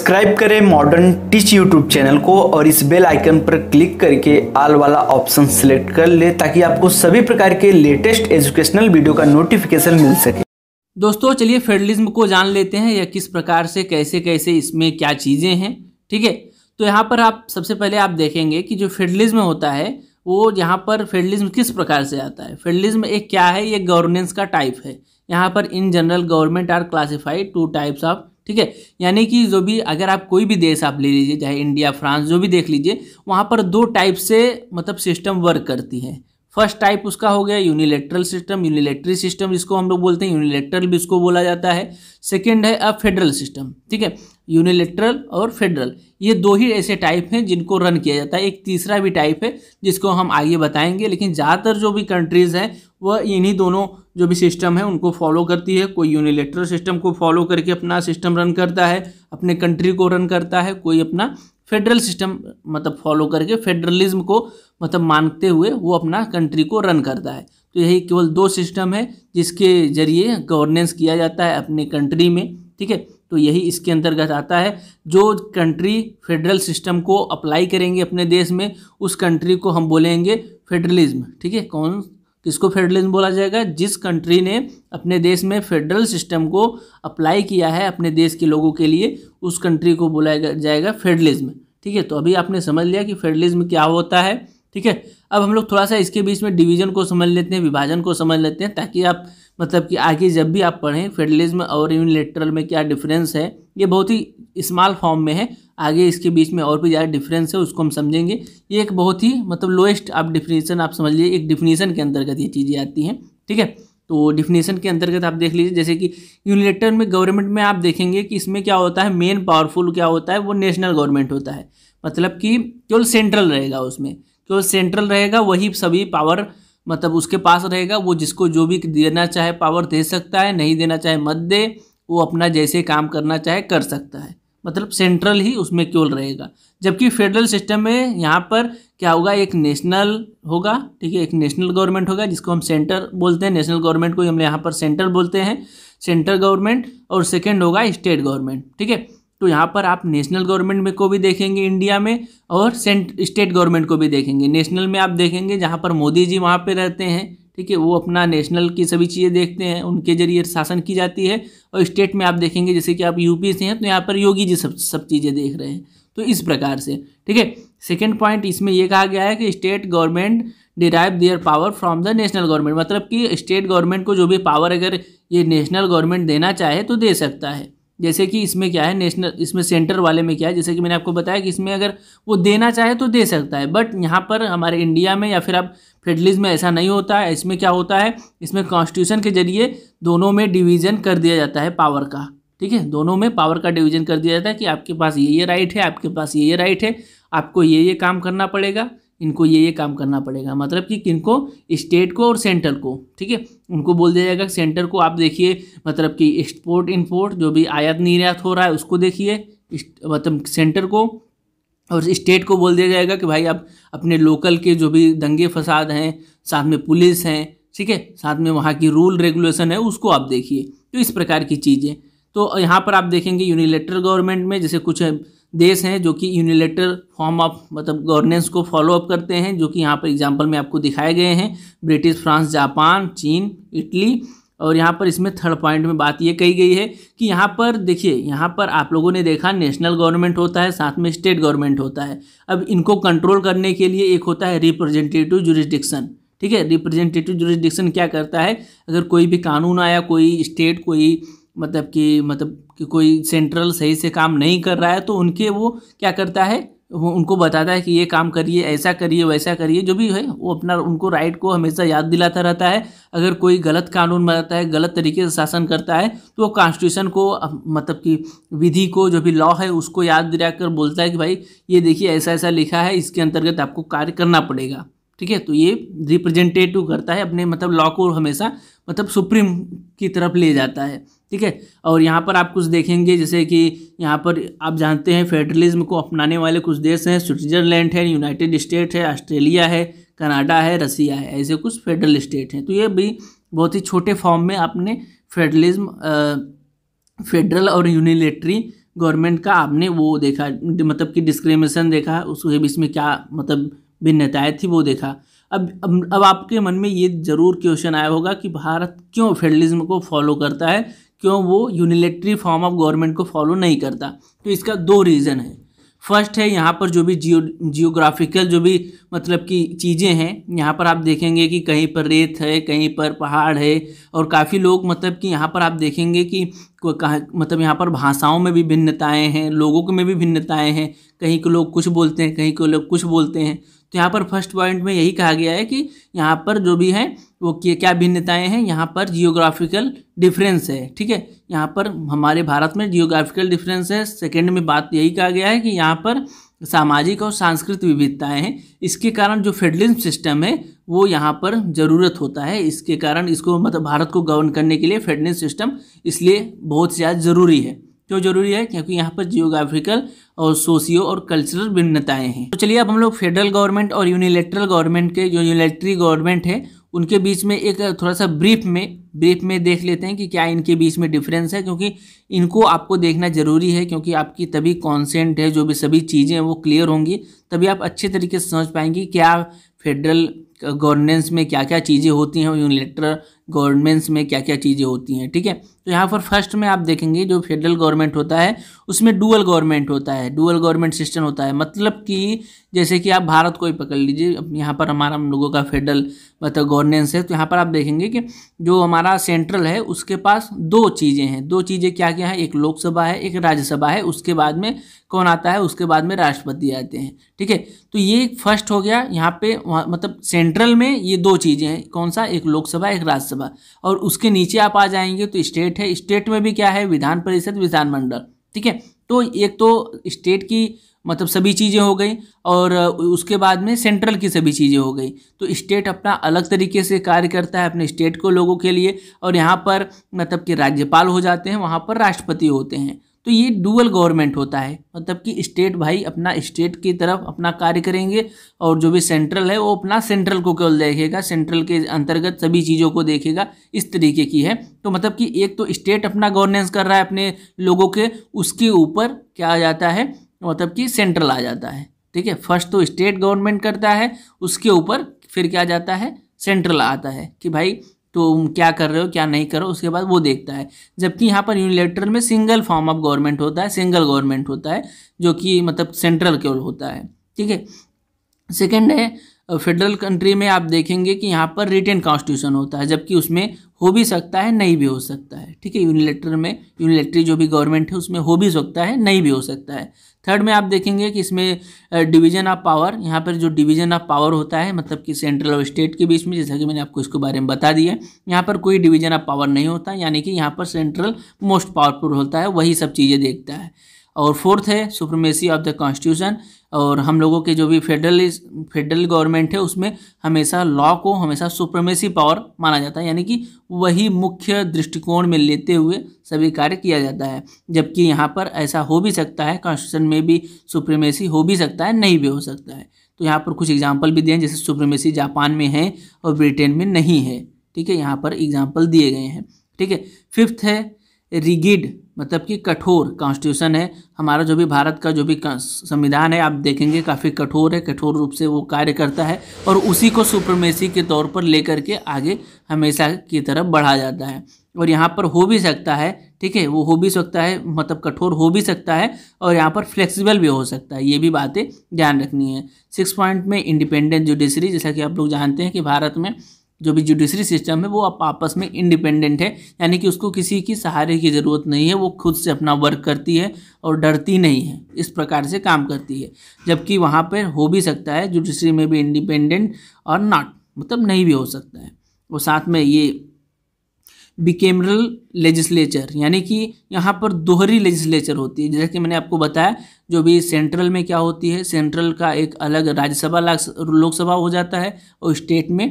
subscribe करें modern teach YouTube channel को और इस बेल आइकन पर क्लिक करके आल वाला ऑप्शन सिलेक्ट कर ले ताकि आपको सभी प्रकार के लेटेस्ट एजुकेशनल वीडियो का नोटिफिकेशन मिल सके दोस्तों चलिए फेडरलिज्म को जान लेते हैं या किस प्रकार से कैसे कैसे इसमें क्या चीज़ें हैं ठीक है तो यहाँ पर आप सबसे पहले आप देखेंगे कि जो फेडरलिज्म होता है वो यहाँ पर फेडरलिज्म किस प्रकार से आता है फेडरलिज्म एक क्या है ये गवर्नेंस का टाइप है यहाँ पर in general government are classified two types of ठीक है यानी कि जो भी अगर आप कोई भी देश आप ले लीजिए चाहे इंडिया फ्रांस जो भी देख लीजिए वहाँ पर दो टाइप से मतलब सिस्टम वर्क करती है फर्स्ट टाइप उसका हो गया यूनिलेटरल सिस्टम यूनिलेटरी सिस्टम जिसको हम लोग बोलते हैं यूनिलेटरल भी इसको बोला जाता है सेकेंड है अ फेडरल सिस्टम ठीक है यूनिलेटरल और फेडरल ये दो ही ऐसे टाइप हैं जिनको रन किया जाता है एक तीसरा भी टाइप है जिसको हम आगे बताएंगे लेकिन ज़्यादातर जो भी कंट्रीज़ हैं वह इन्हीं दोनों जो भी सिस्टम है उनको फॉलो करती है कोई यूनिलेटरल सिस्टम को फॉलो करके अपना सिस्टम रन करता है अपने कंट्री को रन करता है कोई अपना फेडरल सिस्टम मतलब फॉलो करके फेडरलिज्म को मतलब मानते हुए वो अपना कंट्री को रन करता है तो यही केवल दो सिस्टम है जिसके जरिए गवर्नेंस किया जाता है अपने कंट्री में ठीक है तो यही इसके अंतर्गत आता है जो कंट्री फेडरल सिस्टम को अप्लाई करेंगे अपने देश में उस कंट्री को हम बोलेंगे फेडरलिज्म ठीक है कौन किसको फेडरलिज्म बोला जाएगा जिस कंट्री ने अपने देश में फेडरल सिस्टम को अप्लाई किया है अपने देश के लोगों के लिए उस कंट्री को बोला जाएगा फेडरलिज्म ठीक है तो अभी आपने समझ लिया कि फेडरलिज्म क्या होता है ठीक है अब हम लोग थोड़ा सा इसके बीच में डिवीजन को समझ लेते हैं विभाजन को समझ लेते हैं ताकि आप मतलब कि आगे जब भी आप पढ़ें फेडरलिज्म और यूनिलेटरल में क्या डिफरेंस है ये बहुत ही स्मॉल फॉर्म में है आगे इसके बीच में और भी ज़्यादा डिफरेंस है उसको हम समझेंगे ये एक बहुत ही मतलब लोएस्ट आप डिफिनीसन आप समझ लीजिए एक डिफिनीसन के अंतर्गत ये चीज़ें आती हैं ठीक है तो डिफिनीसन के अंतर्गत आप देख लीजिए जैसे कि यूनिलेटर में गवर्नमेंट में आप देखेंगे कि इसमें क्या होता है मेन पावरफुल क्या होता है वो नेशनल गवर्नमेंट होता है मतलब कि केवल सेंट्रल रहेगा उसमें तो सेंट्रल रहेगा वही सभी पावर मतलब उसके पास रहेगा वो जिसको जो भी देना चाहे पावर दे सकता है नहीं देना चाहे मत दे वो अपना जैसे काम करना चाहे कर सकता है मतलब सेंट्रल ही उसमें केवल रहेगा जबकि फेडरल सिस्टम में यहाँ पर क्या होगा एक नेशनल होगा ठीक है एक नेशनल गवर्नमेंट होगा जिसको हम सेंटर बोलते हैं नेशनल गवर्नमेंट को हम यहाँ पर सेंटर बोलते हैं सेंट्रल गवर्नमेंट और सेकेंड होगा स्टेट गवर्नमेंट ठीक है तो यहाँ पर आप नेशनल गवर्नमेंट में को भी देखेंगे इंडिया में और सेंट स्टेट गवर्नमेंट को भी देखेंगे नेशनल में आप देखेंगे जहाँ पर मोदी जी वहाँ पर रहते हैं ठीक है वो अपना नेशनल की सभी चीज़ें देखते हैं उनके जरिए शासन की जाती है और स्टेट में आप देखेंगे जैसे कि आप यूपी से हैं तो यहाँ पर योगी जी सब सब चीज़ें देख रहे हैं तो इस प्रकार से ठीक है सेकेंड पॉइंट इसमें यह कहा गया है कि state government derive their power from the national government मतलब कि स्टेट गवर्नमेंट को जो भी पावर अगर ये नेशनल गवर्नमेंट देना चाहे तो दे सकता है जैसे कि इसमें क्या है नेशनल इसमें सेंटर वाले में क्या है जैसे कि मैंने आपको बताया कि इसमें अगर वो देना चाहे तो दे सकता है बट यहाँ पर हमारे इंडिया में या फिर आप फेडरलिज्म में ऐसा नहीं होता है इसमें क्या होता है इसमें कॉन्स्टिट्यूशन के जरिए दोनों में डिवीज़न कर दिया जाता है पावर का ठीक है दोनों में पावर का डिवीज़न कर दिया जाता है कि आपके पास ये ये राइट है आपके पास ये ये राइट है आपको ये ये काम करना पड़ेगा इनको ये ये काम करना पड़ेगा मतलब कि किनको स्टेट को और सेंटर को ठीक है उनको बोल दिया जाएगा सेंटर को आप देखिए मतलब कि एक्सपोर्ट इंपोर्ट जो भी आयात निर्यात हो रहा है उसको देखिए मतलब सेंटर को और स्टेट को बोल दिया जाएगा कि भाई आप अपने लोकल के जो भी दंगे फसाद हैं साथ में पुलिस हैं ठीक है साथ में वहाँ की रूल रेगुलेशन है उसको आप देखिए तो इस प्रकार की चीज़ें तो यहाँ पर आप देखेंगे यूनिलेटर गवर्नमेंट में जैसे कुछ देश हैं जो कि यूनिलेटर फॉर्म ऑफ मतलब गवर्नेंस को फॉलो अप करते हैं जो कि यहाँ पर एग्जाम्पल में आपको दिखाए गए हैं ब्रिटिश फ्रांस जापान चीन इटली और यहाँ पर इसमें थर्ड पॉइंट में बात ये कही गई है कि यहाँ पर देखिए यहाँ पर आप लोगों ने देखा नेशनल गवर्नमेंट होता है साथ में स्टेट गवर्नमेंट होता है अब इनको कंट्रोल करने के लिए एक होता है रिप्रेजेंटेटिव जुरिस्डिक्शन ठीक है रिप्रेजेंटेटिव जुरिस्डिक्शन क्या करता है अगर कोई भी कानून आया कोई स्टेट कोई मतलब कि मतलब कि कोई सेंट्रल सही से काम नहीं कर रहा है तो उनके वो क्या करता है वो उनको बताता है कि ये काम करिए ऐसा करिए वैसा करिए जो भी है वो अपना उनको राइट को हमेशा याद दिलाता रहता है अगर कोई गलत कानून बनाता है गलत तरीके से शासन करता है तो वो कॉन्स्टिट्यूशन को मतलब कि विधि को जो भी लॉ है उसको याद दिला कर बोलता है कि भाई ये देखिए ऐसा ऐसा लिखा है इसके अंतर्गत आपको कार्य करना पड़ेगा ठीक है तो ये रिप्रेजेंटेटिव करता है अपने मतलब लॉ को हमेशा मतलब सुप्रीम की तरफ ले जाता है ठीक है और यहाँ पर आप कुछ देखेंगे जैसे कि यहाँ पर आप जानते हैं फेडरलिज्म को अपनाने वाले कुछ देश हैं स्विट्जरलैंड है यूनाइटेड स्टेट है ऑस्ट्रेलिया है कनाडा है रसिया है ऐसे कुछ फेडरल स्टेट हैं तो ये भी बहुत ही छोटे फॉर्म में आपने फेडरलिज्म फेडरल और यूनिलेटरी गवर्नमेंट का आपने वो देखा मतलब कि डिस्क्रिमिनेशन देखा उसके बीच में क्या मतलब भिन्नताएँ थी वो देखा अब अब अब आपके मन में ये ज़रूर क्वेश्चन आया होगा कि भारत क्यों फेडरलिज्म को फॉलो करता है क्यों वो यूनिलेटरी फॉर्म ऑफ गवर्नमेंट को फॉलो नहीं करता तो इसका दो रीज़न है फर्स्ट है यहाँ पर जो भी जियो जियोग्राफिकल जो भी मतलब कि चीज़ें हैं यहाँ पर आप देखेंगे कि कहीं पर रेत है कहीं पर पहाड़ है और काफ़ी लोग मतलब कि यहाँ पर आप देखेंगे कि मतलब यहाँ पर भाषाओं में भी भिन्नताएं हैं लोगों के में भी भिन्नताएं हैं कहीं के लोग कुछ बोलते हैं कहीं के लोग कुछ बोलते हैं तो यहाँ पर फर्स्ट पॉइंट में यही कहा गया है कि यहाँ पर जो भी है वो क्या भिन्नताएं हैं यहाँ पर जियोग्राफिकल डिफरेंस है ठीक है यहाँ पर हमारे भारत में जियोग्राफिकल डिफरेंस है सेकेंड में बात यही कहा गया है कि यहाँ पर सामाजिक और सांस्कृतिक विविधताएं हैं इसके कारण जो फेडरलिज्म सिस्टम है वो यहाँ पर ज़रूरत होता है इसके कारण इसको मतलब भारत को गवर्न करने के लिए फेडरलिज्म सिस्टम इसलिए बहुत ज़्यादा ज़रूरी है क्यों ज़रूरी है क्योंकि यहाँ पर जियोग्राफिकल और सोशियो और कल्चरल भिन्नताएँ हैं तो चलिए अब हम लोग फेडरल गवर्नमेंट और यूनिलेटरल गवर्नमेंट के जो यूनिलेट्री गवर्नमेंट है उनके बीच में एक थोड़ा सा ब्रीफ में ब्रीफ में देख लेते हैं कि क्या इनके बीच में डिफरेंस है क्योंकि इनको आपको देखना ज़रूरी है क्योंकि आपकी तभी कॉन्सेंट है जो भी सभी चीज़ें हैं वो क्लियर होंगी तभी आप अच्छे तरीके से समझ पाएंगे क्या फेडरल गवर्नेंस में क्या क्या चीज़ें होती हैं यूनिलेटर गवर्नमेंट्स में क्या क्या चीज़ें होती हैं ठीक है तो यहाँ पर फर्स्ट में आप देखेंगे जो फेडरल गवर्नमेंट होता है उसमें डुअल गवर्नमेंट होता है डुअल गवर्नमेंट सिस्टम होता है मतलब कि जैसे कि आप भारत को ही पकड़ लीजिए यहाँ पर हमारा हम लोगों का फेडरल मतलब गवर्नेंस है तो यहाँ पर आप देखेंगे कि जो हमारा सेंट्रल है उसके पास दो चीज़ें हैं दो चीज़ें क्या क्या है एक लोकसभा है एक राज्यसभा है उसके बाद में कौन आता है उसके बाद में राष्ट्रपति आते हैं ठीक है तो ये फर्स्ट हो गया यहाँ पे मतलब सेंट्रल में ये दो चीज़ें हैं कौन सा एक लोकसभा एक राज्यसभा और उसके नीचे आप आ जाएंगे तो स्टेट स्टेट है स्टेट में भी क्या है विधान परिषद विधानमंडल ठीक है तो एक तो स्टेट की मतलब सभी चीज़ें हो गई और उसके बाद में सेंट्रल की सभी चीज़ें हो गई तो स्टेट अपना अलग तरीके से कार्य करता है अपने स्टेट को लोगों के लिए और यहाँ पर मतलब कि राज्यपाल हो जाते हैं वहाँ पर राष्ट्रपति होते हैं तो ये डुअल गवर्नमेंट होता है मतलब कि स्टेट भाई अपना स्टेट की तरफ अपना कार्य करेंगे और जो भी सेंट्रल है वो अपना सेंट्रल को केवल देखेगा सेंट्रल के अंतर्गत सभी चीज़ों को देखेगा इस तरीके की है तो मतलब कि एक तो स्टेट अपना गवर्नेंस कर रहा है अपने लोगों के उसके ऊपर क्या आ जाता है मतलब कि सेंट्रल आ जाता है ठीक है फर्स्ट तो स्टेट गवर्नमेंट करता है उसके ऊपर फिर क्या जाता है सेंट्रल आता है कि भाई तो क्या कर रहे हो क्या नहीं कर रहे हो उसके बाद वो देखता है जबकि यहाँ पर यूनिलेटरल में सिंगल फॉर्म ऑफ गवर्नमेंट होता है सिंगल गवर्नमेंट होता है जो कि मतलब सेंट्रल केवल होता है ठीक है सेकेंड है फेडरल कंट्री में आप देखेंगे कि यहाँ पर रिटेन कॉन्स्टिट्यूशन होता है जबकि उसमें हो भी सकता है नहीं भी हो सकता है ठीक है यूनिलेटर में यूनिलेटरी जो भी गवर्नमेंट है उसमें हो भी सकता है नहीं भी हो सकता है थर्ड में आप देखेंगे कि इसमें डिवीजन ऑफ पावर यहाँ पर जो डिवीजन ऑफ पावर होता है मतलब कि सेंट्रल और स्टेट के बीच में जैसा कि मैंने आपको इसके बारे में बता दिया यहाँ पर कोई डिवीजन ऑफ पावर नहीं होता यानी कि यहाँ पर सेंट्रल मोस्ट पावरफुल होता है वही सब चीज़ें देखता है और फोर्थ है सुप्रीमेसी ऑफ द कॉन्स्टिट्यूशन और हम लोगों के जो भी फेडरल फेडरल गवर्नमेंट है उसमें हमेशा लॉ को हमेशा सुप्रीमेसी पावर माना जाता है यानी कि वही मुख्य दृष्टिकोण में लेते हुए सभी कार्य किया जाता है जबकि यहाँ पर ऐसा हो भी सकता है कॉन्स्टिट्यूशन में भी सुप्रीमेसी हो भी सकता है नहीं भी हो सकता है तो यहाँ पर कुछ एग्जाम्पल भी दिए हैं जैसे सुप्रीमेसी जापान में है और ब्रिटेन में नहीं है ठीक है यहाँ पर एग्जाम्पल दिए गए हैं ठीक है फिफ्थ है रिगिड मतलब कि कठोर कॉन्स्टिट्यूशन है हमारा जो भी भारत का जो भी संविधान है आप देखेंगे काफ़ी कठोर है कठोर रूप से वो कार्य करता है और उसी को सुप्रमेसी के तौर पर लेकर के आगे हमेशा की तरफ बढ़ा जाता है और यहाँ पर हो भी सकता है ठीक है वो हो भी सकता है मतलब कठोर हो भी सकता है और यहाँ पर फ्लेक्सिबल भी हो सकता है ये भी बातें ध्यान रखनी है सिक्स पॉइंट में इंडिपेंडेंट जुडिशरी जैसा कि आप लोग जानते हैं कि भारत में जो भी जुडिशरी सिस्टम है वो आप आपस में इंडिपेंडेंट है यानी कि उसको किसी की सहारे की ज़रूरत नहीं है वो खुद से अपना वर्क करती है और डरती नहीं है इस प्रकार से काम करती है जबकि वहाँ पर हो भी सकता है जुडिशरी में भी इंडिपेंडेंट और नॉट मतलब नहीं भी हो सकता है और साथ में ये बिकेमरल लेजिस्लेचर यानी कि यहाँ पर दोहरी लेजिस्लेचर होती है जैसा कि मैंने आपको बताया जो भी सेंट्रल में क्या होती है सेंट्रल का एक अलग राज्यसभा लोकसभा हो जाता है और स्टेट में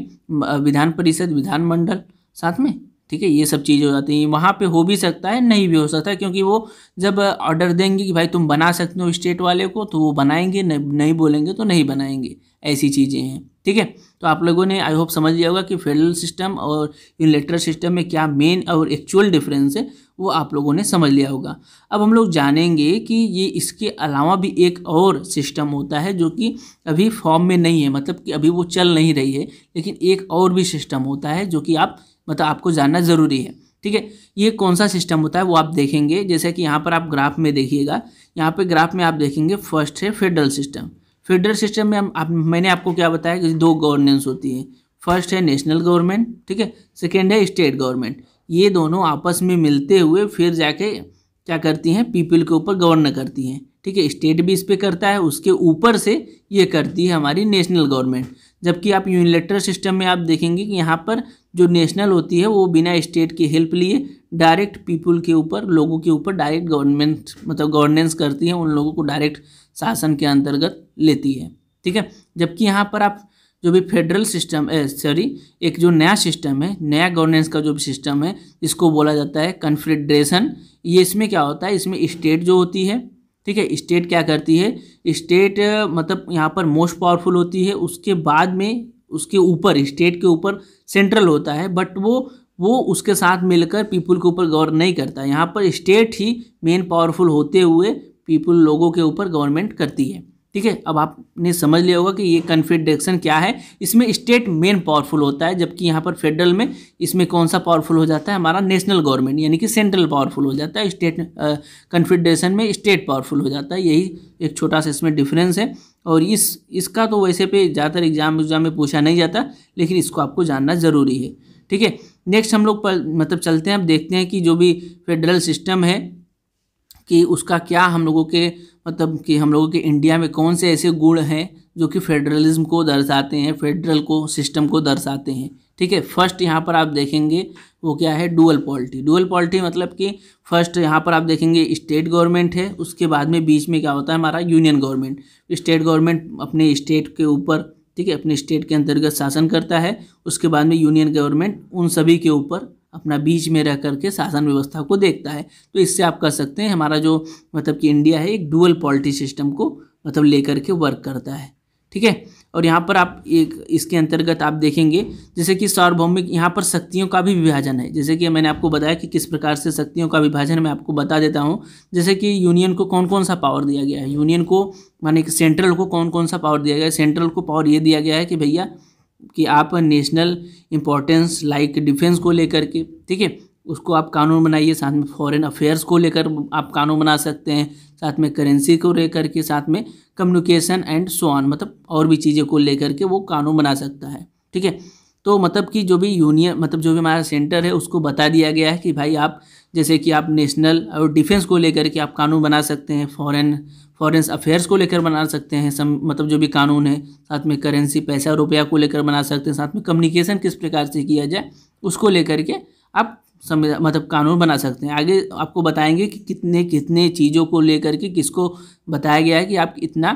विधान परिषद विधानमंडल साथ में ठीक है ये सब चीज़ हो जाती है वहाँ पे हो भी सकता है नहीं भी हो सकता है क्योंकि वो जब ऑर्डर देंगे कि भाई तुम बना सकते हो स्टेट वाले को तो वो बनाएंगे नहीं बोलेंगे तो नहीं बनाएंगे ऐसी चीज़ें हैं ठीक है तो आप लोगों ने आई होप समझ लिया होगा कि फेडरल सिस्टम और लेटरल सिस्टम में क्या मेन और एक्चुअल डिफरेंस है वो आप लोगों ने समझ लिया होगा अब हम लोग जानेंगे कि ये इसके अलावा भी एक और सिस्टम होता है जो कि अभी फॉर्म में नहीं है मतलब कि अभी वो चल नहीं रही है लेकिन एक और भी सिस्टम होता है जो कि आप मतलब आपको जानना ज़रूरी है ठीक है ये कौन सा सिस्टम होता है वो आप देखेंगे जैसे कि यहाँ पर आप ग्राफ में देखिएगा यहाँ पर ग्राफ में आप देखेंगे फर्स्ट है फेडरल सिस्टम फेडरल सिस्टम में हम आप, मैंने आपको क्या बताया कि दो गवर्नेंस होती है फर्स्ट है नेशनल गवर्नमेंट ठीक है सेकेंड है स्टेट गवर्नमेंट ये दोनों आपस में मिलते हुए फिर जाके क्या करती हैं पीपल के ऊपर गवर्न करती हैं ठीक है स्टेट भी इस पर करता है उसके ऊपर से ये करती है हमारी नेशनल गवर्नमेंट जबकि आप यूनिलेटरल सिस्टम में आप देखेंगे कि यहाँ पर जो नेशनल होती है वो बिना स्टेट की हेल्प लिए डायरेक्ट पीपल के ऊपर लोगों के ऊपर डायरेक्ट गवर्नमेंट मतलब गवर्नेंस करती है उन लोगों को डायरेक्ट शासन के अंतर्गत लेती है ठीक है जबकि यहाँ पर आप जो भी फेडरल सिस्टम है सॉरी एक जो नया सिस्टम है नया गवर्नेंस का जो भी सिस्टम है इसको बोला जाता है कन्फेडरेशन ये इसमें क्या होता है इसमें स्टेट जो होती है ठीक है स्टेट क्या करती है स्टेट मतलब यहाँ पर मोस्ट पावरफुल होती है उसके बाद में उसके ऊपर स्टेट के ऊपर सेंट्रल होता है बट वो वो उसके साथ मिलकर पीपल के ऊपर गौर नहीं करता यहाँ पर स्टेट ही मेन पावरफुल होते हुए पीपल लोगों के ऊपर गवर्नमेंट करती है ठीक है अब आपने समझ लिया होगा कि ये कन्फेडरेशन क्या है इसमें स्टेट मेन पावरफुल होता है जबकि यहाँ पर फेडरल में इसमें कौन सा पावरफुल हो जाता है हमारा नेशनल गवर्नमेंट यानी कि सेंट्रल पावरफुल हो जाता है स्टेट कन्फेडरेशन में स्टेट पावरफुल हो जाता है यही एक छोटा सा इसमें डिफरेंस है और इस इसका तो वैसे पे ज़्यादातर एग्जाम एग्जाम में पूछा नहीं जाता लेकिन इसको आपको जानना ज़रूरी है ठीक है नेक्स्ट हम लोग मतलब चलते हैं अब देखते हैं कि जो भी फेडरल सिस्टम है कि उसका क्या हम लोगों के मतलब कि हम लोगों के इंडिया में कौन से ऐसे गुण हैं जो कि फेडरलिज्म को दर्शाते हैं फेडरल को सिस्टम को दर्शाते हैं ठीक है फर्स्ट यहाँ पर आप देखेंगे वो क्या है डुअल पॉलिटी डुअल पॉलिटी मतलब कि फर्स्ट यहाँ पर आप देखेंगे स्टेट गवर्नमेंट है उसके बाद में बीच में क्या होता है हमारा यूनियन गवर्नमेंट स्टेट गवर्नमेंट अपने स्टेट के ऊपर ठीक है अपने स्टेट के अंतर्गत शासन करता है उसके बाद में यूनियन गवर्नमेंट उन सभी के ऊपर अपना बीच में रह करके शासन व्यवस्था को देखता है तो इससे आप कह सकते हैं हमारा जो मतलब कि इंडिया है एक डुअल पॉलिटी सिस्टम को मतलब लेकर के वर्क करता है ठीक है और यहाँ पर आप एक इसके अंतर्गत आप देखेंगे जैसे कि सार्वभौमिक यहाँ पर शक्तियों का भी विभाजन है जैसे कि मैंने आपको बताया कि किस प्रकार से शक्तियों का विभाजन मैं आपको बता देता हूँ जैसे कि यूनियन को कौन कौन सा पावर दिया गया है यूनियन को माने कि सेंट्रल को कौन कौन सा पावर दिया गया है सेंट्रल को पावर ये दिया गया है कि भैया कि आप नेशनल इम्पोर्टेंस लाइक डिफेंस को लेकर के ठीक है उसको आप कानून बनाइए साथ में फॉरेन अफेयर्स को लेकर आप कानून बना सकते हैं साथ में करेंसी को लेकर के साथ में कम्युनिकेशन एंड सो ऑन मतलब और भी चीज़ें को लेकर के वो कानून बना सकता है ठीक है तो मतलब कि जो भी यूनियन मतलब जो भी हमारा सेंटर है उसको बता दिया गया है कि भाई आप जैसे कि आप नेशनल और डिफेंस को लेकर के आप कानून बना सकते हैं फॉरेन फॉरेन अफेयर्स को लेकर बना सकते हैं सम मतलब जो भी कानून है साथ में करेंसी पैसा रुपया को लेकर बना सकते हैं साथ में कम्युनिकेशन किस प्रकार से किया जाए उसको लेकर के आप समझ मतलब कानून बना सकते हैं आगे आपको बताएंगे कि कितने कितने चीज़ों को लेकर के किसको बताया गया है कि आप इतना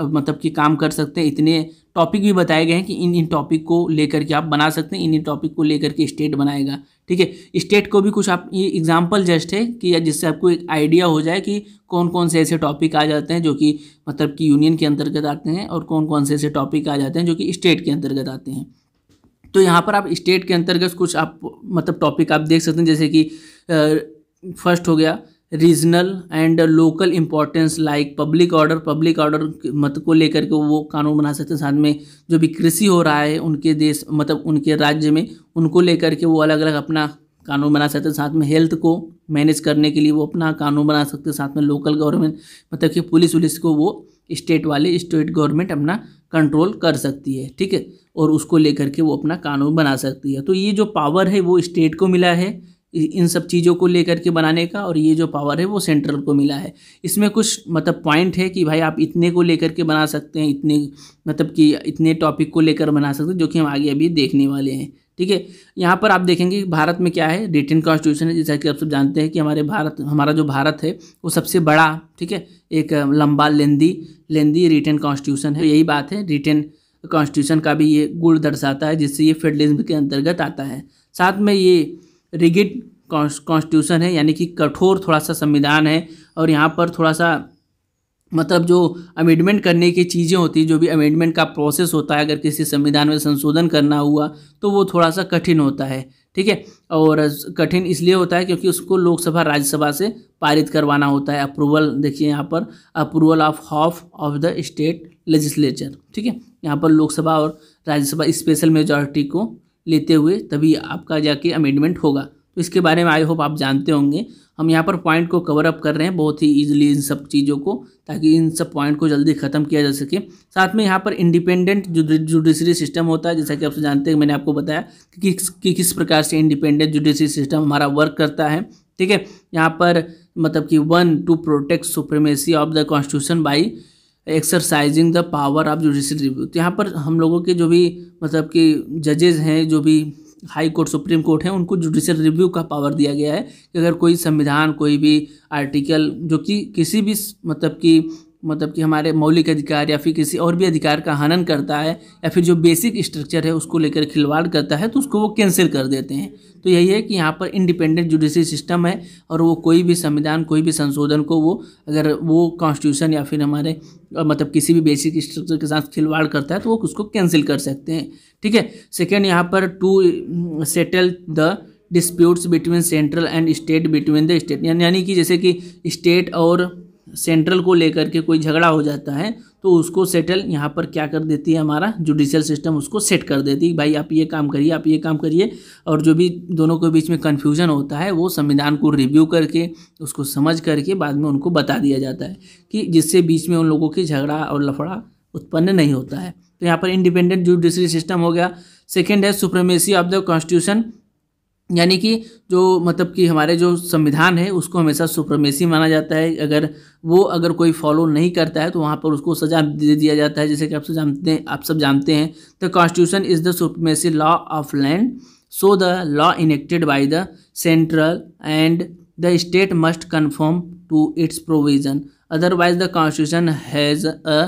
मतलब कि काम कर सकते हैं इतने टॉपिक भी बताए गए हैं कि इन इन टॉपिक को लेकर के आप बना सकते हैं इन इन टॉपिक को लेकर के स्टेट बनाएगा ठीक है स्टेट को भी कुछ आप ये एग्जाम्पल जस्ट है कि जिससे आपको एक आइडिया हो जाए कि कौन कौन से ऐसे टॉपिक आ जाते हैं जो कि मतलब कि यूनियन के अंतर्गत आते हैं और कौन कौन से ऐसे टॉपिक आ जाते हैं जो कि स्टेट के अंतर्गत आते हैं तो यहाँ पर आप स्टेट के अंतर्गत कुछ आप मतलब टॉपिक आप देख सकते हैं जैसे कि फर्स्ट हो गया regional and local importance like public order public order मत को लेकर के वो कानून बना सकते हैं साथ में जो भी कृषि हो रहा है उनके देश मतलब उनके राज्य में उनको लेकर के वो अलग अलग अपना कानून बना सकते हैं साथ में हेल्थ को मैनेज करने के लिए वो अपना कानून बना सकते हैं साथ में लोकल गवर्नमेंट मतलब कि पुलिस वुलिस को वो स्टेट वाले स्टेट गवर्नमेंट अपना कंट्रोल कर सकती है ठीक है और उसको लेकर के वो अपना कानून बना सकती है तो ये जो पावर है वो स्टेट को मिला है इन सब चीज़ों को लेकर के बनाने का और ये जो पावर है वो सेंट्रल को मिला है इसमें कुछ मतलब पॉइंट है कि भाई आप इतने को लेकर के बना सकते हैं इतने मतलब कि इतने टॉपिक को लेकर बना सकते हैं जो कि हम आगे अभी देखने वाले हैं ठीक है यहाँ पर आप देखेंगे भारत में क्या है रिटर्न कॉन्स्टिट्यूशन है जैसा कि आप सब जानते हैं कि हमारे भारत हमारा जो भारत है वो सबसे बड़ा ठीक है एक लंबा लेंदी लेंदी रिटर्न कॉन्स्टिट्यूशन है यही बात है रिटर्न कॉन्स्टिट्यूशन का भी ये गुण दर्शाता है जिससे ये फेडरलिज्म के अंतर्गत आता है साथ में ये रिगिड कॉन्स्टिट्यूशन है यानी कि कठोर थोड़ा सा संविधान है और यहाँ पर थोड़ा सा मतलब जो अमेंडमेंट करने की चीज़ें होती जो भी अमेंडमेंट का प्रोसेस होता है अगर किसी संविधान में संशोधन करना हुआ तो वो थोड़ा सा कठिन होता है ठीक है और कठिन इसलिए होता है क्योंकि उसको लोकसभा राज्यसभा से पारित करवाना होता है अप्रूवल देखिए यहाँ पर approval of half of the state legislature ठीक है यहाँ पर लोकसभा और राज्यसभा स्पेशल मेजॉरिटी को लेते हुए तभी आपका जाके अमेंडमेंट होगा तो इसके बारे में आई होप आप जानते होंगे हम यहाँ पर पॉइंट को कवर अप कर रहे हैं बहुत ही ईजिली इन सब चीज़ों को ताकि इन सब पॉइंट को जल्दी ख़त्म किया जा सके साथ में यहाँ पर इंडिपेंडेंट जुडिशरी सिस्टम होता है जैसा कि आप जानते हैं मैंने आपको बताया कि किस कि किस प्रकार से इंडिपेंडेंट जुडिशरी सिस्टम हमारा वर्क करता है ठीक है यहाँ पर मतलब कि one to protect supremacy of the constitution by exercising the power of judicial review तो यहाँ पर हम लोगों के जो भी मतलब कि जजेज हैं जो भी हाई कोर्ट सुप्रीम कोर्ट है उनको जुडिशल रिव्यू का पावर दिया गया है कि अगर कोई संविधान कोई भी आर्टिकल जो कि किसी भी मतलब कि मतलब कि हमारे मौलिक अधिकार या फिर किसी और भी अधिकार का हनन करता है या फिर जो बेसिक स्ट्रक्चर है उसको लेकर खिलवाड़ करता है तो उसको वो कैंसिल कर देते हैं तो यही है कि यहाँ पर इंडिपेंडेंट जुडिशरी सिस्टम है और वो कोई भी संविधान कोई भी संशोधन को वो अगर वो कॉन्स्टिट्यूशन या फिर हमारे मतलब किसी भी बेसिक स्ट्रक्चर के साथ खिलवाड़ करता है तो वो उसको कैंसिल कर सकते हैं ठीक है सेकेंड यहाँ पर to settle the disputes between central and state between the state यानी कि जैसे कि स्टेट और सेंट्रल को लेकर के कोई झगड़ा हो जाता है तो उसको सेटल यहाँ पर क्या कर देती है हमारा जुडिशियल सिस्टम उसको सेट कर देती है भाई आप ये काम करिए आप ये काम करिए और जो भी दोनों के बीच में कन्फ्यूजन होता है वो संविधान को रिव्यू करके उसको समझ करके बाद में उनको बता दिया जाता है कि जिससे बीच में उन लोगों की झगड़ा और लफड़ा उत्पन्न नहीं होता है तो यहाँ पर इंडिपेंडेंट जुडिशरी सिस्टम हो गया सेकेंड है सुप्रीमेसी ऑफ द कॉन्स्टिट्यूशन यानी कि जो मतलब कि हमारे जो संविधान है उसको हमेशा सुप्रमेसी माना जाता है अगर वो अगर कोई फॉलो नहीं करता है तो वहाँ पर उसको सजा दे दिया जाता है जैसे कि आप सब जानते हैं आप सब जानते हैं the constitution is the supremacy law of land so the law enacted by the central and the state must conform to its provision otherwise the constitution has a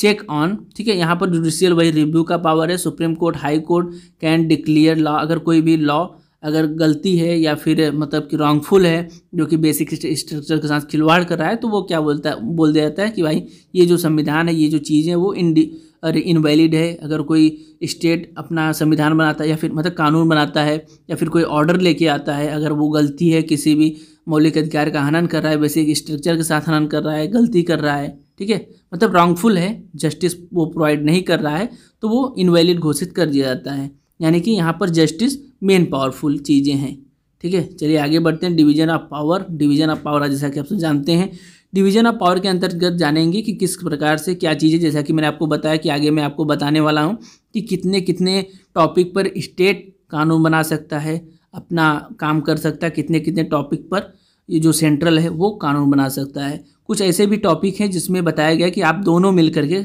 check on ठीक है यहाँ पर जुडिशियल वही review का power है supreme court high court can declare law अगर कोई भी लॉ अगर गलती है या फिर मतलब कि रॉन्गफुल है जो कि बेसिक स्ट्रक्चर के साथ खिलवाड़ कर रहा है तो वो क्या बोलता है बोल दिया जाता है कि भाई ये जो संविधान है ये जो चीज़ें वो इंडी अरे इनवैलिड है अगर कोई स्टेट अपना संविधान बनाता है या फिर मतलब कानून बनाता है या फिर कोई ऑर्डर लेके आता है अगर वो गलती है किसी भी मौलिक अधिकार का हनन कर रहा है बेसिक स्ट्रक्चर के साथ हनन कर रहा है गलती कर रहा है ठीक है मतलब रॉन्गफुल है जस्टिस वो प्रोवाइड नहीं कर रहा है तो वो इनवैलिड घोषित कर दिया जाता है यानी कि यहाँ पर जस्टिस मेन पावरफुल चीज़ें हैं ठीक है चलिए आगे बढ़ते हैं division of power division of power जैसा कि आप सब जानते हैं डिवीजन ऑफ पावर के अंतर्गत जानेंगे कि किस प्रकार से क्या चीज़ें जैसा कि मैंने आपको बताया कि आगे मैं आपको बताने वाला हूँ कि कितने कितने टॉपिक पर स्टेट कानून बना सकता है अपना काम कर सकता है कितने कितने टॉपिक पर ये जो सेंट्रल है वो कानून बना सकता है कुछ ऐसे भी टॉपिक हैं जिसमें बताया गया कि आप दोनों मिल के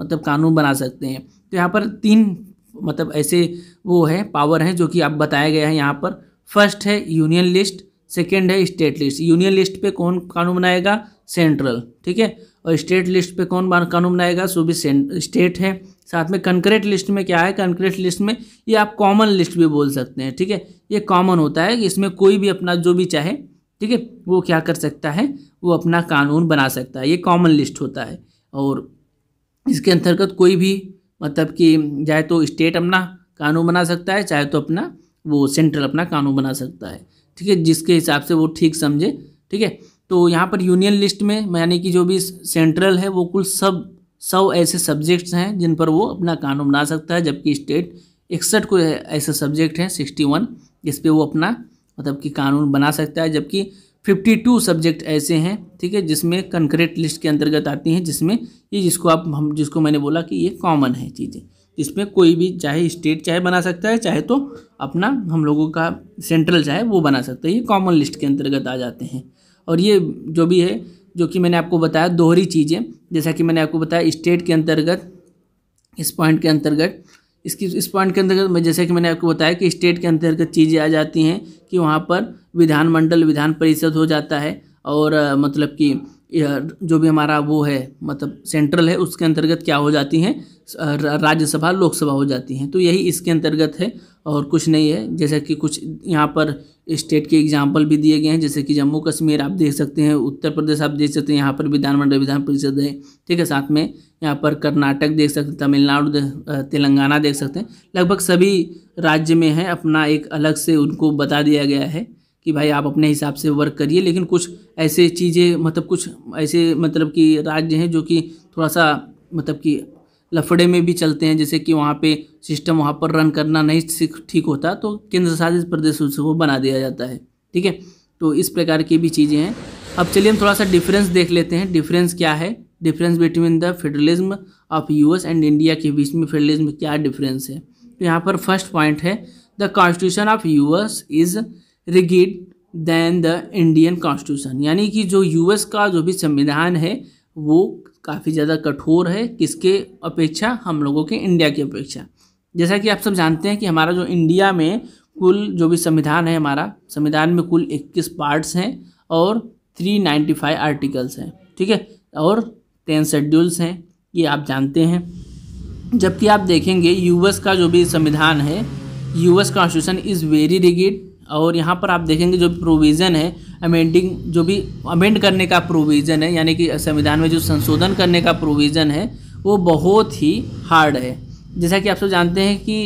मतलब कानून बना सकते हैं तो यहाँ पर तीन मतलब ऐसे वो है पावर हैं जो कि आप बताया गया है यहाँ पर फर्स्ट है यूनियन लिस्ट सेकेंड है स्टेट लिस्ट यूनियन लिस्ट पे कौन कानून बनाएगा सेंट्रल ठीक है और स्टेट लिस्ट पे कौन कानून बनाएगा सो भी स्टेट है साथ में कंक्रीट लिस्ट में क्या है कंक्रीट लिस्ट में ये आप कॉमन लिस्ट भी बोल सकते हैं ठीक है ये कॉमन होता है कि इसमें कोई भी अपना जो भी चाहे ठीक है वो क्या कर सकता है वो अपना कानून बना सकता है ये कॉमन लिस्ट होता है और इसके अंतर्गत कोई भी मतलब कि चाहे तो स्टेट अपना कानून बना सकता है चाहे तो अपना वो सेंट्रल अपना कानून बना सकता है ठीक है जिसके हिसाब से वो ठीक समझे ठीक है तो यहाँ पर यूनियन लिस्ट में यानी कि जो भी सेंट्रल है वो कुल सब सौ ऐसे सब्जेक्ट्स हैं जिन पर वो अपना कानून बना सकता है जबकि स्टेट इकसठ को ऐसे सब्जेक्ट हैं सिक्सटी वन जिस पर वो अपना मतलब कि कानून बना सकता है जबकि 52 सब्जेक्ट ऐसे हैं ठीक है जिसमें कंक्रीट लिस्ट के अंतर्गत आती हैं जिसमें ये जिसको आप हम जिसको मैंने बोला कि ये कॉमन है चीज़ें जिसमें कोई भी चाहे स्टेट चाहे बना सकता है चाहे तो अपना हम लोगों का सेंट्रल चाहे वो बना सकता है ये कॉमन लिस्ट के अंतर्गत आ जाते हैं और ये जो भी है जो कि मैंने आपको बताया दोहरी चीज़ें जैसा कि मैंने आपको बताया स्टेट के अंतर्गत इस पॉइंट के अंतर्गत इसकी इस पॉइंट के अंतर्गत जैसा कि मैंने आपको बताया कि स्टेट के अंतर्गत चीज़ें आ जाती हैं कि वहाँ पर विधानमंडल विधान परिषद हो जाता है और मतलब कि जो भी हमारा वो है मतलब सेंट्रल है उसके अंतर्गत क्या हो जाती हैं राज्यसभा लोकसभा हो जाती हैं तो यही इसके अंतर्गत है और कुछ नहीं है जैसे कि कुछ यहाँ पर स्टेट के एग्जाम्पल भी दिए गए हैं जैसे कि जम्मू कश्मीर आप देख सकते हैं उत्तर प्रदेश आप देख सकते हैं यहाँ पर विधानमंडल विधान परिषद है ठीक है साथ में यहाँ पर कर्नाटक देख सकते हैं तमिलनाडु तेलंगाना देख सकते हैं लगभग सभी राज्य में है अपना एक अलग से उनको बता दिया गया है कि भाई आप अपने हिसाब से वर्क करिए लेकिन कुछ ऐसे चीज़ें मतलब कुछ ऐसे मतलब कि राज्य हैं जो कि थोड़ा सा मतलब कि लफड़े में भी चलते हैं जैसे कि वहाँ पे सिस्टम वहाँ पर रन करना नहीं ठीक होता तो केंद्र शासित प्रदेश उसको बना दिया जाता है ठीक है तो इस प्रकार की भी चीज़ें हैं अब चलिए हम थोड़ा सा डिफरेंस देख लेते हैं डिफरेंस क्या है difference between the federalism of US and India के बीच में फेडरलिज्म क्या डिफरेंस है तो यहाँ पर फर्स्ट पॉइंट है the constitution of US is rigid than the Indian constitution यानी कि जो यूएस का जो भी संविधान है वो काफ़ी ज़्यादा कठोर है किसके अपेक्षा हम लोगों के इंडिया की अपेक्षा जैसा कि आप सब जानते हैं कि हमारा जो इंडिया में कुल जो भी संविधान है हमारा संविधान में कुल 21 पार्ट्स हैं और 395 आर्टिकल्स हैं ठीक है और टेन शेड्यूल्स हैं ये आप जानते हैं जबकि आप देखेंगे यूएस का जो भी संविधान है US constitution is very rigid और यहाँ पर आप देखेंगे जो प्रोविज़न है अमेंडिंग जो भी अमेंड करने का प्रोविज़न है यानी कि संविधान में जो संशोधन करने का प्रोविज़न है वो बहुत ही हार्ड है जैसा कि आप सब जानते हैं कि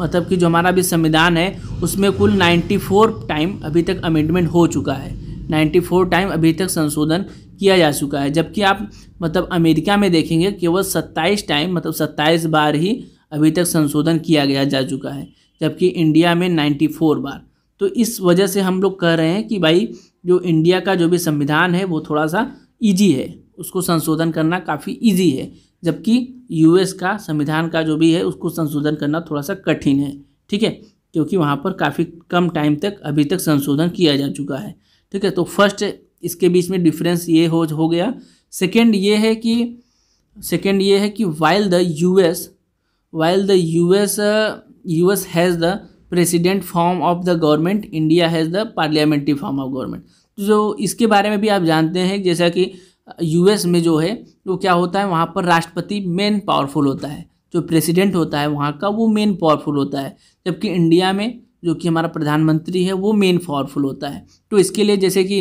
मतलब कि जो हमारा अभी संविधान है उसमें कुल 94 टाइम अभी तक अमेंडमेंट हो चुका है 94 टाइम अभी तक संशोधन किया जा चुका है जबकि आप मतलब अमेरिका में देखेंगे केवल 27 टाइम मतलब 27 बार ही अभी तक संशोधन किया गया जा चुका है जबकि इंडिया में 94 बार तो इस वजह से हम लोग कह रहे हैं कि भाई जो इंडिया का जो भी संविधान है वो थोड़ा सा ईजी है उसको संशोधन करना काफ़ी ईजी है जबकि यू का संविधान का जो भी है उसको संशोधन करना थोड़ा सा कठिन है ठीक है क्योंकि वहाँ पर काफ़ी कम टाइम तक अभी तक संशोधन किया जा चुका है ठीक है तो फर्स्ट इसके बीच में डिफरेंस ये हो हो गया सेकेंड ये है कि सेकेंड ये है कि while the US while the US US has the president form of the government India has the parliamentary form of government जो इसके बारे में भी आप जानते हैं जैसा कि यूएस uh, में जो है वो क्या होता है वहाँ पर राष्ट्रपति मेन पावरफुल होता है जो प्रेसिडेंट होता है वहाँ का वो मेन पावरफुल होता है जबकि इंडिया में जो कि हमारा प्रधानमंत्री है वो मेन पावरफुल होता है तो इसके लिए जैसे कि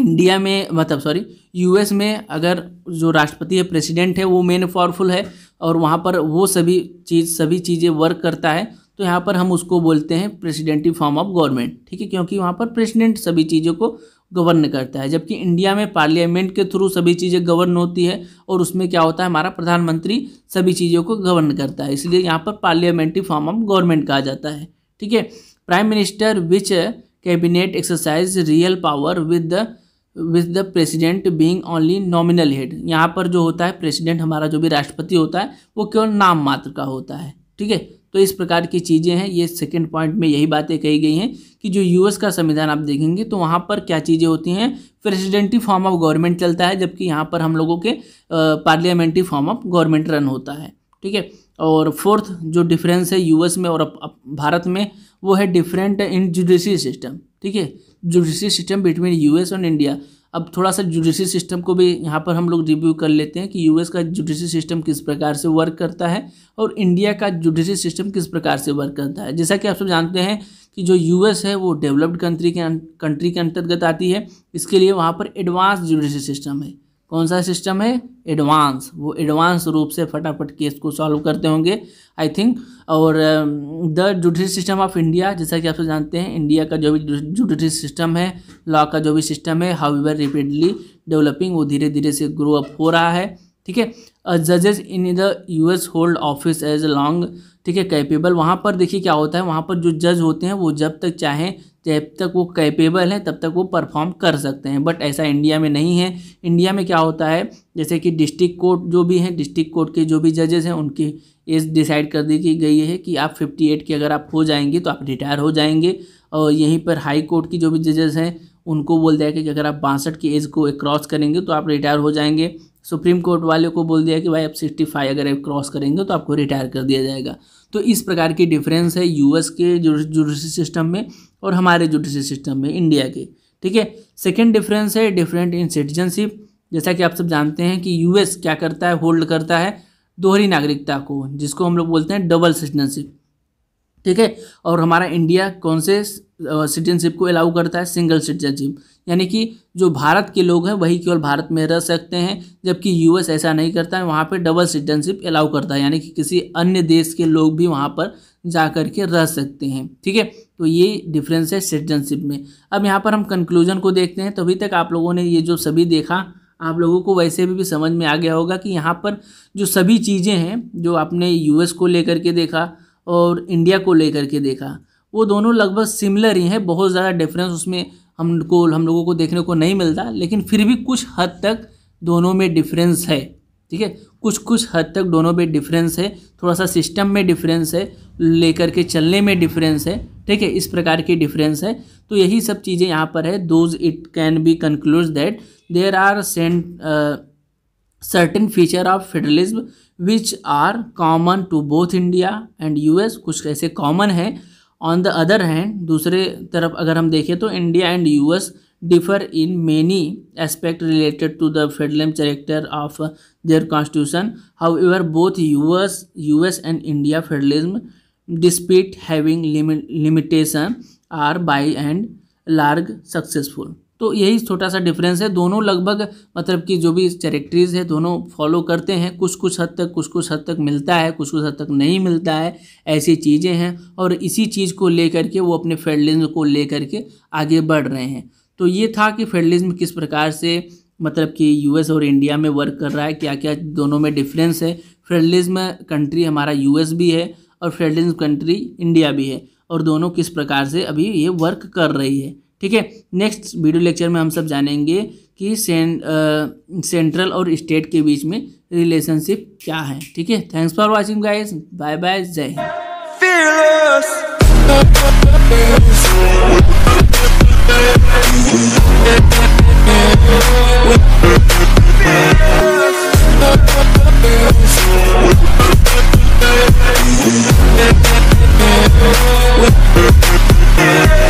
इंडिया में मतलब सॉरी यूएस में अगर जो राष्ट्रपति है प्रेसिडेंट है वो मेन पावरफुल है और वहाँ पर वो सभी चीज़ सभी चीज़ें वर्क करता है तो यहाँ पर हम उसको बोलते हैं प्रेसिडेंटिव फॉर्म ऑफ गवर्नमेंट ठीक है क्योंकि वहाँ पर प्रेसिडेंट सभी चीज़ों को गवर्न करता है जबकि इंडिया में पार्लियामेंट के थ्रू सभी चीज़ें गवर्न होती है और उसमें क्या होता है हमारा प्रधानमंत्री सभी चीज़ों को गवर्न करता है इसलिए यहाँ पर पार्लियामेंट्री फॉर्म ऑफ गवर्नमेंट कहा जाता है ठीक है prime minister which cabinet exercise real power with the with the president being only nominal head यहाँ पर जो होता है प्रेसिडेंट हमारा जो भी राष्ट्रपति होता है वो केवल नाम मात्र का होता है ठीक है तो इस प्रकार की चीज़ें हैं ये सेकेंड पॉइंट में यही बातें कही गई हैं कि जो यूएस का संविधान आप देखेंगे तो वहाँ पर क्या चीज़ें होती हैं प्रेसिडेंटी फॉर्म ऑफ गवर्नमेंट चलता है जबकि यहाँ पर हम लोगों के parliamentary form of government run होता है ठीक है और फोर्थ जो डिफरेंस है यूएस में और भारत में वो है डिफरेंट इन जुडिशरी सिस्टम ठीक है judiciary system between US and India अब थोड़ा सा जुडिशल सिस्टम को भी यहाँ पर हम लोग रिव्यू कर लेते हैं कि यूएस का जुडिशल सिस्टम किस प्रकार से वर्क करता है और इंडिया का जुडिशल सिस्टम किस प्रकार से वर्क करता है जैसा कि आप सब जानते हैं कि जो यूएस है वो डेवलप्ड कंट्री के कंट्री के अंतर्गत आती है इसके लिए वहाँ पर एडवांस जुडिशल सिस्टम है कौन सा सिस्टम है एडवांस वो एडवांस रूप से फटाफट केस को सॉल्व करते होंगे आई थिंक और the judiciary system of India जैसा कि आप सब जानते हैं इंडिया का जो भी जुडिशरी सिस्टम है लॉ का जो भी सिस्टम है हाउ एवर रिपीडली डेवलपिंग वो धीरे धीरे से ग्रो अप हो रहा है ठीक है जजेस in the U S hold office as long ठीक है कैपेबल वहाँ पर देखिए क्या होता है वहाँ पर जो जज होते हैं वो जब तक चाहें जब तक वो कैपेबल हैं तब तक वो परफॉर्म कर सकते हैं बट ऐसा इंडिया में नहीं है इंडिया में क्या होता है जैसे कि डिस्ट्रिक्ट कोर्ट जो भी हैं डिस्ट्रिक्ट कोर्ट के जो भी जजेस हैं उनकी एज डिसाइड कर दी गई है कि आप 58 के अगर आप हो जाएंगे तो आप रिटायर हो जाएंगे और यहीं पर हाई कोर्ट की जो भी जजेस हैं उनको बोल दिया कि अगर आप बासठ की एज को क्रॉस करेंगे तो आप रिटायर हो जाएंगे सुप्रीम कोर्ट वाले को बोल दिया कि भाई आप सिक्सटी फाइव अगर क्रॉस करेंगे तो आपको रिटायर कर दिया जाएगा तो इस प्रकार की डिफरेंस है यूएस के जुडिशरी सिस्टम में और हमारे जुडिशरी सिस्टम में इंडिया के ठीक है सेकेंड डिफरेंस है डिफरेंट इन सिटीजनशिप जैसा कि आप सब जानते हैं कि यूएस क्या करता है होल्ड करता है दोहरी नागरिकता को जिसको हम लोग बोलते हैं डबल सिटीजनशिप ठीक है और हमारा इंडिया कौन से सिटीजनशिप को अलाउ करता है सिंगल सिटीजनशिप यानी कि जो भारत के लोग हैं वही केवल भारत में रह सकते हैं जबकि यूएस ऐसा नहीं करता है वहाँ पर डबल सिटीजनशिप अलाउ करता है यानी कि किसी अन्य देश के लोग भी वहाँ पर जा कर के रह सकते हैं ठीक है तो ये डिफरेंस है सिटीजनशिप में अब यहाँ पर हम कंक्लूजन को देखते हैं तो अभी तक आप लोगों ने ये जो सभी देखा आप लोगों को वैसे भी, भी समझ में आ गया होगा कि यहाँ पर जो सभी चीज़ें हैं जो आपने यू को लेकर के देखा और इंडिया को लेकर के देखा वो दोनों लगभग सिमिलर ही हैं बहुत ज़्यादा डिफरेंस उसमें हमको हम लोगों को देखने को नहीं मिलता लेकिन फिर भी कुछ हद तक दोनों में डिफरेंस है ठीक है कुछ कुछ हद तक दोनों में डिफरेंस है थोड़ा सा सिस्टम में डिफरेंस है लेकर के चलने में डिफरेंस है ठीक है इस प्रकार की डिफरेंस है तो यही सब चीज़ें यहाँ पर है though it can be conclude that there are sent certain feature of federalism which are common to both India and US कुछ ऐसे कॉमन है ऑन द अदर हैंड दूसरे तरफ अगर हम देखें तो India and US differ in many aspect related to the federal character of their constitution however both US US and India federalism despite having limitation are by and large successful तो यही छोटा सा difference है दोनों लगभग मतलब कि जो भी चैरेक्टरीज है दोनों फॉलो करते हैं कुछ कुछ हद तक कुछ कुछ हद तक मिलता है कुछ कुछ हद तक नहीं मिलता है ऐसी चीज़ें हैं और इसी चीज़ को ले के वो अपने फेडलिज्म को ले के आगे बढ़ रहे हैं तो ये था कि फेडलिज्म किस प्रकार से मतलब कि यूएस और इंडिया में वर्क कर रहा है क्या क्या दोनों में डिफरेंस है फेडलिज्म कंट्री हमारा यूएस भी है और फेडलिज्म कंट्री इंडिया भी है और दोनों किस प्रकार से अभी ये वर्क कर रही है ठीक है नेक्स्ट वीडियो लेक्चर में हम सब जानेंगे कि सें, आ, सेंट्रल और स्टेट के बीच में रिलेशनशिप क्या है ठीक है thanks for watching guys bye bye जय हिंद